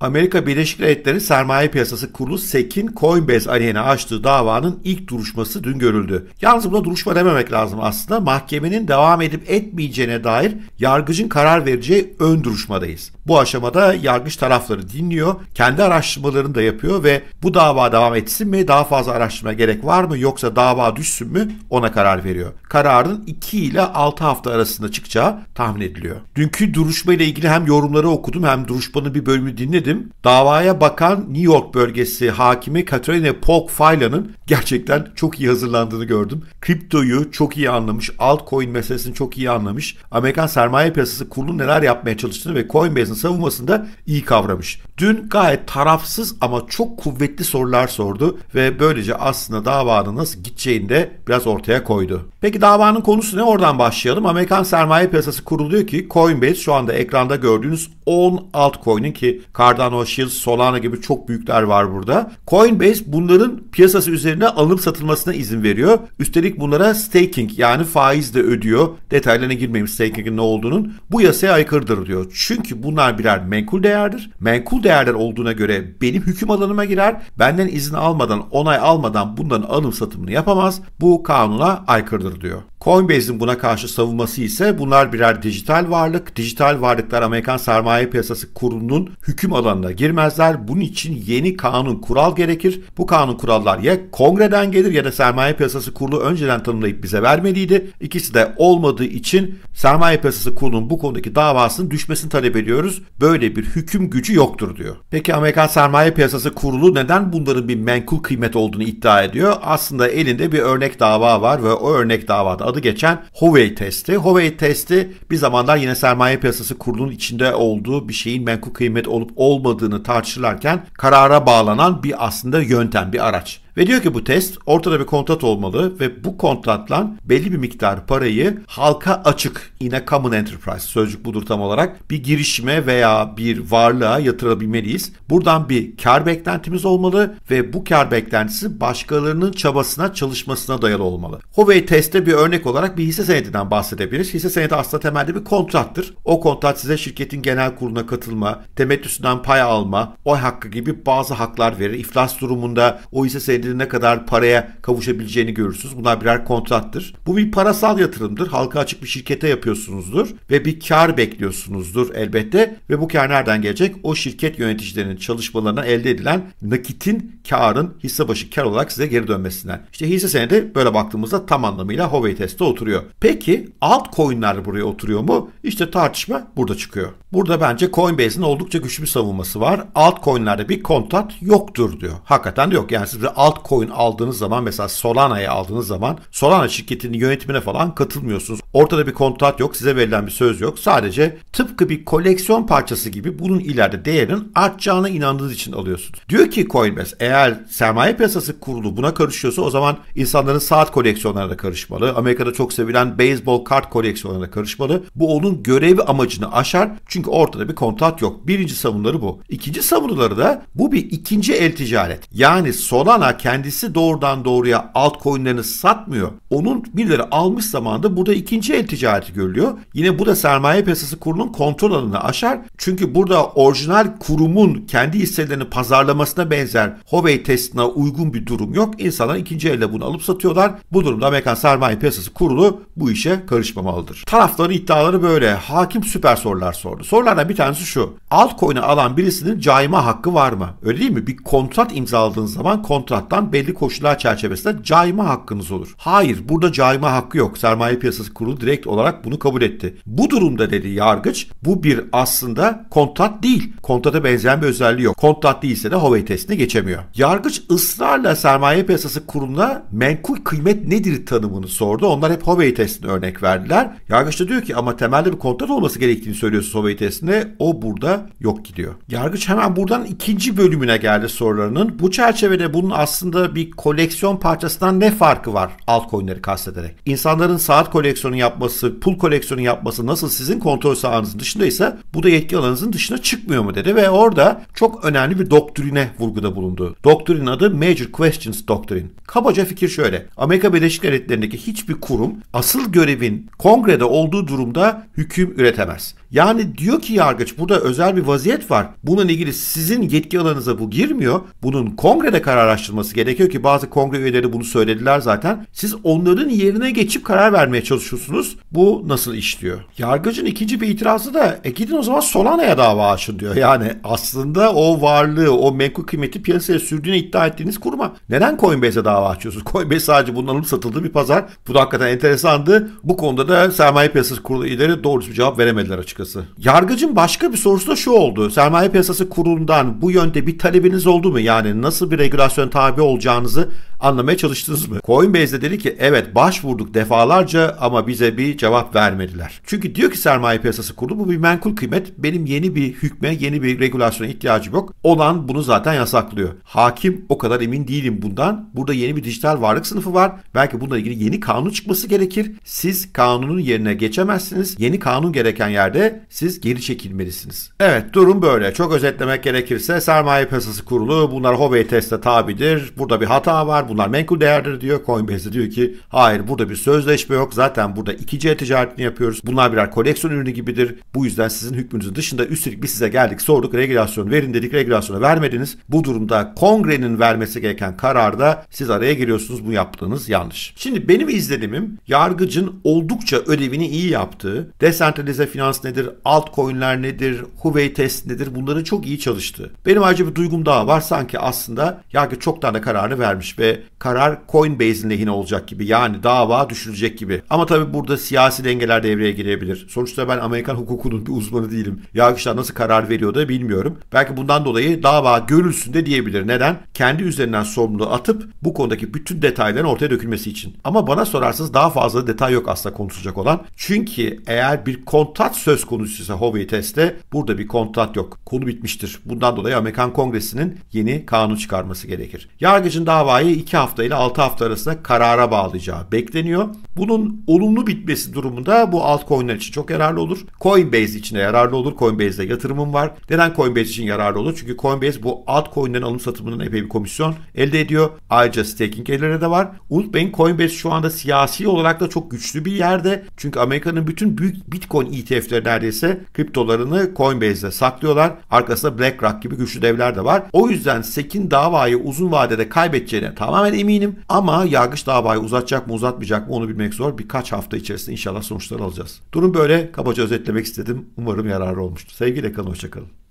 Amerika Birleşik Devletleri Sermaye Piyasası Kurulu SEC'in Coinbase aleyhine açtığı davanın ilk duruşması dün görüldü. Yalnız buna duruşma dememek lazım aslında. Mahkemenin devam edip etmeyeceğine dair yargıcın karar vereceği ön duruşmadayız. Bu aşamada yargıç tarafları dinliyor, kendi araştırmalarını da yapıyor ve bu dava devam etsin mi, daha fazla araştırma gerek var mı yoksa dava düşsün mü ona karar veriyor. Kararın 2 ile 6 hafta arasında çıkacağı tahmin ediliyor. Dünkü duruşma ile ilgili hem yorumları okudum hem duruşmanın bir bölümü dinledim dinledim. Davaya bakan New York bölgesi hakimi Katrina Polk Pokfayla'nın gerçekten çok iyi hazırlandığını gördüm. Kriptoyu çok iyi anlamış, altcoin meselesini çok iyi anlamış. Amerikan sermaye piyasası kurulunun neler yapmaya çalıştığını ve Coinbase'in savunmasını da iyi kavramış. Dün gayet tarafsız ama çok kuvvetli sorular sordu ve böylece aslında davanın nasıl gideceğini de biraz ortaya koydu. Peki davanın konusu ne? Oradan başlayalım. Amerikan sermaye piyasası kuruluyor ki Coinbase şu anda ekranda gördüğünüz 10 altcoin'in ki kar Cardano, Shield, Solana gibi çok büyükler var burada. Coinbase bunların piyasası üzerine alınıp satılmasına izin veriyor. Üstelik bunlara staking yani faiz de ödüyor. Detaylarına girmeyeyim staking'in ne olduğunun. Bu yasaya aykırıdır diyor. Çünkü bunlar birer menkul değerdir. Menkul değerler olduğuna göre benim hüküm alanıma girer. Benden izin almadan, onay almadan bunların alım satımını yapamaz. Bu kanuna aykırıdır diyor. Coinbase'in buna karşı savunması ise bunlar birer dijital varlık. Dijital varlıklar Amerikan Sermaye Piyasası Kurulu'nun hüküm alanı alanına girmezler. Bunun için yeni kanun kural gerekir. Bu kanun kurallar ya kongreden gelir ya da sermaye piyasası kurulu önceden tanımlayıp bize vermeliydi. İkisi de olmadığı için sermaye piyasası kurulunun bu konudaki davasının düşmesini talep ediyoruz. Böyle bir hüküm gücü yoktur diyor. Peki Amerikan Sermaye Piyasası Kurulu neden bunların bir menkul kıymet olduğunu iddia ediyor? Aslında elinde bir örnek dava var ve o örnek davada adı geçen Hovey testi. Hovey testi bir zamanlar yine sermaye piyasası kurulunun içinde olduğu bir şeyin menkul kıymet olup olmadığını olmadığını tartışılırken karara bağlanan bir aslında yöntem, bir araç. Ve diyor ki bu test ortada bir kontrat olmalı ve bu kontratla belli bir miktar parayı halka açık yine common enterprise sözcük budur tam olarak bir girişime veya bir varlığa yatırabilmeliyiz. Buradan bir kar beklentimiz olmalı ve bu kar beklentisi başkalarının çabasına çalışmasına dayalı olmalı. Huawei testte bir örnek olarak bir hisse senedinden bahsedebiliriz. Hisse senedi aslında temelde bir kontrattır. O kontrat size şirketin genel kuruluna katılma, temettüsünden pay alma, oy hakkı gibi bazı haklar verir. İflas durumunda o hisse senedi şirketinin ne kadar paraya kavuşabileceğini görürsünüz. Bunlar birer kontrattır. Bu bir parasal yatırımdır. Halka açık bir şirkete yapıyorsunuzdur ve bir kar bekliyorsunuzdur elbette ve bu kar nereden gelecek? O şirket yöneticilerinin çalışmalarına elde edilen nakitin karın hisse başı kar olarak size geri dönmesinden. İşte hisse senedi böyle baktığımızda tam anlamıyla Hovey testte oturuyor. Peki altcoin'ler buraya oturuyor mu? İşte tartışma burada çıkıyor. Burada bence Coinbase'in oldukça güçlü bir savunması var. Altcoin'lerde bir kontrat yoktur diyor. Hakikaten de yok. Yani siz de alt altcoin aldığınız zaman mesela Solana'yı aldığınız zaman Solana şirketinin yönetimine falan katılmıyorsunuz. Ortada bir kontrat yok, size verilen bir söz yok. Sadece tıpkı bir koleksiyon parçası gibi bunun ileride değerinin artacağına inandığınız için alıyorsunuz. Diyor ki Coinbase eğer sermaye piyasası kurulu buna karışıyorsa o zaman insanların saat koleksiyonlarına karışmalı. Amerika'da çok sevilen baseball kart koleksiyonlarına karışmalı. Bu onun görevi amacını aşar. Çünkü ortada bir kontrat yok. Birinci savunları bu. İkinci savunuları da bu bir ikinci el ticaret. Yani Solana kendisi doğrudan doğruya altcoin'lerini satmıyor. Onun birileri almış zamanda burada ikinci el ticareti görülüyor. Yine bu da sermaye piyasası kurulunun kontrol alanını aşar. Çünkü burada orijinal kurumun kendi hisselerini pazarlamasına benzer Hobey testine uygun bir durum yok. İnsanlar ikinci elde bunu alıp satıyorlar. Bu durumda Amerikan Sermaye Piyasası Kurulu bu işe karışmamalıdır. Tarafların iddiaları böyle. Hakim süper sorular sordu. Sorulardan bir tanesi şu. Altcoin'i alan birisinin cayma hakkı var mı? Öyle değil mi? Bir kontrat imzaladığın zaman kontrat taraftan belli koşullar çerçevesinde cayma hakkınız olur. Hayır burada cayma hakkı yok. Sermaye Piyasası Kurulu direkt olarak bunu kabul etti. Bu durumda dedi yargıç bu bir aslında kontrat değil. Kontrata benzeyen bir özelliği yok. Kontrat değilse de Hovey testine geçemiyor. Yargıç ısrarla Sermaye Piyasası Kurulu'na menkul kıymet nedir tanımını sordu. Onlar hep Hovey testine örnek verdiler. Yargıç da diyor ki ama temelde bir kontrat olması gerektiğini söylüyorsun Hovey testine. O burada yok gidiyor. Yargıç hemen buradan ikinci bölümüne geldi sorularının. Bu çerçevede bunun aslında aslında bir koleksiyon parçasından ne farkı var altcoin'leri kastederek? İnsanların saat koleksiyonu yapması, pul koleksiyonu yapması nasıl sizin kontrol sahanızın dışındaysa bu da yetki alanınızın dışına çıkmıyor mu dedi ve orada çok önemli bir doktrine vurguda bulundu. Doktrinin adı Major Questions Doctrine. Kabaca fikir şöyle. Amerika Birleşik Devletleri'ndeki hiçbir kurum asıl görevin kongrede olduğu durumda hüküm üretemez. Yani diyor ki yargıç burada özel bir vaziyet var. Bununla ilgili sizin yetki alanınıza bu girmiyor. Bunun kongrede karar araştırması gerekiyor ki bazı kongre üyeleri bunu söylediler zaten. Siz onların yerine geçip karar vermeye çalışıyorsunuz. Bu nasıl işliyor? Yargıcın ikinci bir itirazı da e gidin o zaman Solana'ya dava açın diyor. Yani aslında o varlığı, o menkul kıymeti piyasaya sürdüğünü iddia ettiğiniz kuruma. Neden Coinbase'e dava açıyorsunuz? Coinbase sadece bunların satıldığı bir pazar. Bu da hakikaten enteresandı. Bu konuda da sermaye piyasası kurulu ileri doğrusu bir cevap veremediler açıkçası açıkçası. Yargıcın başka bir sorusu da şu oldu. Sermaye piyasası kurulundan bu yönde bir talebiniz oldu mu? Yani nasıl bir regülasyon tabi olacağınızı Anlamaya çalıştınız mı? Coinbase de dedi ki evet başvurduk defalarca ama bize bir cevap vermediler. Çünkü diyor ki sermaye piyasası kurulu bu bir menkul kıymet. Benim yeni bir hükme, yeni bir regulasyona ihtiyacım yok. Olan bunu zaten yasaklıyor. Hakim o kadar emin değilim bundan. Burada yeni bir dijital varlık sınıfı var. Belki bununla ilgili yeni kanun çıkması gerekir. Siz kanunun yerine geçemezsiniz. Yeni kanun gereken yerde siz geri çekilmelisiniz. Evet durum böyle. Çok özetlemek gerekirse sermaye piyasası kurulu bunlar Hobey teste tabidir. Burada bir hata var bunlar menkul değerdir diyor. Coinbase de diyor ki hayır burada bir sözleşme yok. Zaten burada 2C ticaretini yapıyoruz. Bunlar birer koleksiyon ürünü gibidir. Bu yüzden sizin hükmünüzün dışında üstelik biz size geldik sorduk regülasyon verin dedik regülasyona vermediniz. Bu durumda kongrenin vermesi gereken kararda siz araya giriyorsunuz bu yaptığınız yanlış. Şimdi benim izlenimim yargıcın oldukça ödevini iyi yaptığı desentralize finans nedir, altcoin'ler nedir, Huawei test nedir bunları çok iyi çalıştı. Benim ayrıca bir duygum daha var sanki aslında yargı çoktan da kararını vermiş ve karar Coinbase'in lehine olacak gibi. Yani dava düşülecek gibi. Ama tabii burada siyasi dengeler devreye girebilir. Sonuçta ben Amerikan hukukunun bir uzmanı değilim. Yargıçlar nasıl karar veriyor da bilmiyorum. Belki bundan dolayı dava görülsün de diyebilir. Neden? Kendi üzerinden sorumluluğu atıp bu konudaki bütün detayların ortaya dökülmesi için. Ama bana sorarsanız daha fazla detay yok aslında konuşulacak olan. Çünkü eğer bir kontrat söz konusuysa Huawei testte burada bir kontrat yok. Konu bitmiştir. Bundan dolayı Amerikan Kongresi'nin yeni kanun çıkarması gerekir. Yargıcın davayı 2 hafta ile 6 hafta arasında karara bağlayacağı bekleniyor. Bunun olumlu bitmesi durumunda bu altcoin'ler için çok yararlı olur. Coinbase için de yararlı olur. Coinbase'de yatırımım var. Neden Coinbase için yararlı olur? Çünkü Coinbase bu altcoin'lerin alım satımından epey bir komisyon elde ediyor. Ayrıca staking gelirleri de var. Unutmayın Coinbase şu anda siyasi olarak da çok güçlü bir yerde. Çünkü Amerika'nın bütün büyük Bitcoin ETF'leri neredeyse kriptolarını Coinbase'de saklıyorlar. Arkasında BlackRock gibi güçlü devler de var. O yüzden SEC'in davayı uzun vadede kaybedeceğine tamam tamamen eminim ama yargıç davayı uzatacak mı uzatmayacak mı onu bilmek zor. Birkaç hafta içerisinde inşallah sonuçları alacağız. Durum böyle kabaca özetlemek istedim. Umarım yararlı olmuştur. Sevgiyle kalın, hoşçakalın.